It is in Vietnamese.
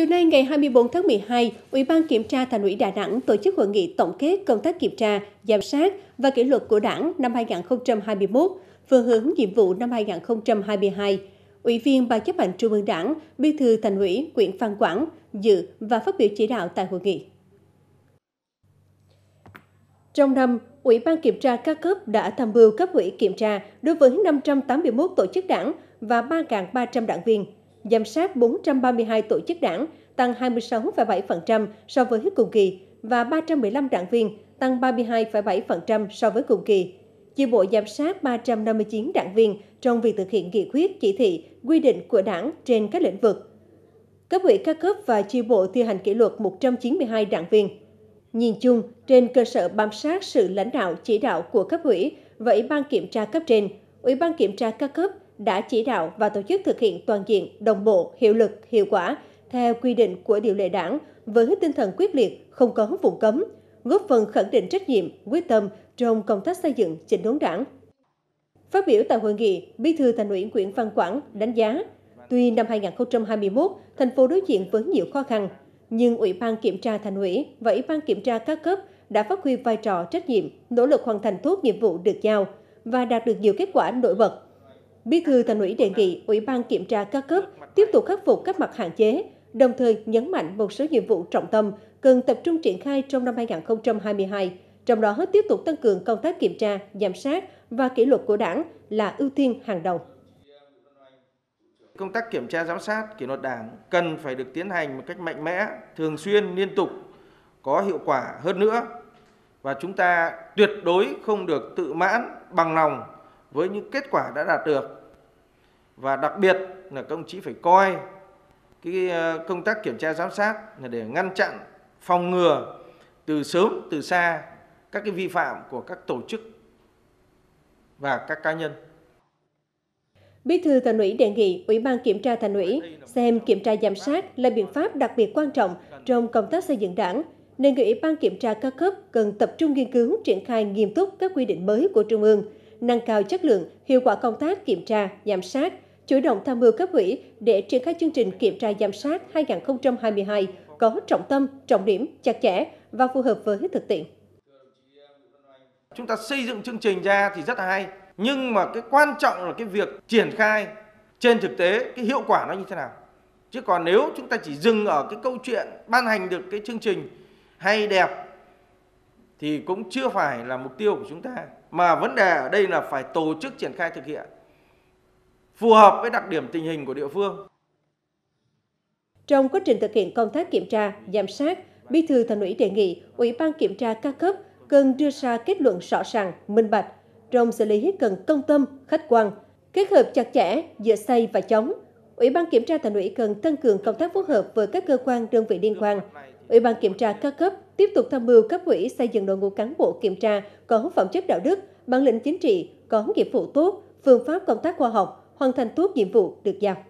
Chiều nay ngày 24 tháng 12, Ủy ban Kiểm tra Thành ủy Đà Nẵng tổ chức hội nghị tổng kết công tác kiểm tra, giám sát và kỷ luật của Đảng năm 2021, phương hướng nhiệm vụ năm 2022. Ủy viên Ban chấp hành Trung ương Đảng, Bí thư Thành ủy Nguyễn Phan Quảng dự và phát biểu chỉ đạo tại hội nghị. Trong năm, Ủy ban kiểm tra các cấp đã tham mưu cấp ủy kiểm tra đối với 581 tổ chức đảng và 3.300 đảng viên giám sát 432 tổ chức đảng, tăng 26,7% so với cùng kỳ và 315 đảng viên, tăng 32,7% so với cùng kỳ. Chi bộ giám sát 359 đảng viên trong việc thực hiện nghị quyết, chỉ thị, quy định của đảng trên các lĩnh vực. Cấp ủy các cấp và chi bộ thi hành kỷ luật 192 đảng viên. Nhìn chung, trên cơ sở bám sát sự lãnh đạo chỉ đạo của cấp ủy và Ủy ban kiểm tra cấp trên, Ủy ban kiểm tra các cấp đã chỉ đạo và tổ chức thực hiện toàn diện, đồng bộ, hiệu lực, hiệu quả theo quy định của điều lệ đảng với tinh thần quyết liệt, không có vùng cấm, góp phần khẳng định trách nhiệm, quyết tâm trong công tác xây dựng chỉnh đốn đảng. Phát biểu tại hội nghị, Bí thư Thành ủy Nguyễn Văn Quảng đánh giá, tuy năm 2021 thành phố đối diện với nhiều khó khăn, nhưng Ủy ban kiểm tra Thành ủy và Ủy ban kiểm tra các cấp đã phát huy vai trò trách nhiệm, nỗ lực hoàn thành tốt nhiệm vụ được giao và đạt được nhiều kết quả nổi bật Bí thư Thành ủy đề nghị Ủy ban kiểm tra các cấp tiếp tục khắc phục các mặt hạn chế, đồng thời nhấn mạnh một số nhiệm vụ trọng tâm cần tập trung triển khai trong năm 2022, trong đó tiếp tục tăng cường công tác kiểm tra, giám sát và kỷ luật của Đảng là ưu tiên hàng đầu. Công tác kiểm tra giám sát kỷ luật Đảng cần phải được tiến hành một cách mạnh mẽ, thường xuyên, liên tục, có hiệu quả hơn nữa và chúng ta tuyệt đối không được tự mãn bằng lòng với những kết quả đã đạt được và đặc biệt là công chí phải coi cái ờ, công tác kiểm tra giám sát là để ngăn chặn phòng ngừa từ sớm từ xa các cái vi phạm của các tổ chức và các cá nhân. Bí thư Thành ủy đề nghị Ủy ban Kiểm tra Thành ủy xem kiểm tra giám sát là biện pháp đặc biệt quan trọng trong công tác xây dựng đảng, nên Ủy ban Kiểm tra các cấp cần tập trung nghiên cứu triển khai nghiêm túc các quy định mới của Trung ương – nâng cao chất lượng, hiệu quả công tác kiểm tra, giám sát, chủ động tham mưu cấp ủy để triển khai chương trình kiểm tra giám sát 2022 có trọng tâm, trọng điểm, chặt chẽ và phù hợp với thực tiễn. Chúng ta xây dựng chương trình ra thì rất hay, nhưng mà cái quan trọng là cái việc triển khai trên thực tế cái hiệu quả nó như thế nào. Chứ còn nếu chúng ta chỉ dừng ở cái câu chuyện ban hành được cái chương trình hay đẹp thì cũng chưa phải là mục tiêu của chúng ta mà vấn đề ở đây là phải tổ chức triển khai thực hiện phù hợp với đặc điểm tình hình của địa phương. Trong quá trình thực hiện công tác kiểm tra, giám sát, Bí thư Thành ủy đề nghị Ủy ban kiểm tra các cấp cần đưa ra kết luận rõ ràng, minh bạch, trong xử lý cần công tâm, khách quan, kết hợp chặt chẽ giữa xây và chống. Ủy ban kiểm tra Thành ủy cần tăng cường công tác phối hợp với các cơ quan đơn vị liên quan, Ủy ban kiểm tra các cấp tiếp tục tham mưu cấp ủy xây dựng đội ngũ cán bộ kiểm tra có phẩm chất đạo đức, bản lĩnh chính trị, có nghiệp vụ tốt, phương pháp công tác khoa học, hoàn thành tốt nhiệm vụ được giao.